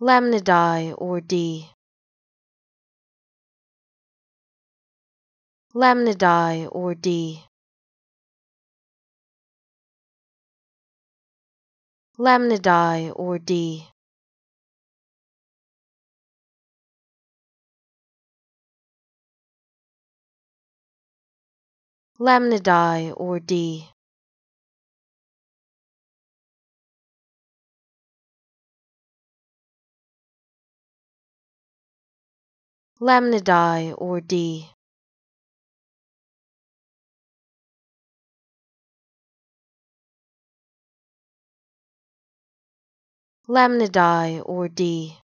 Lamnidae or D. Lamnidae or D. Lamnidae or D. Lamnidae or D. Lamnidae or D. Lamnidae or D.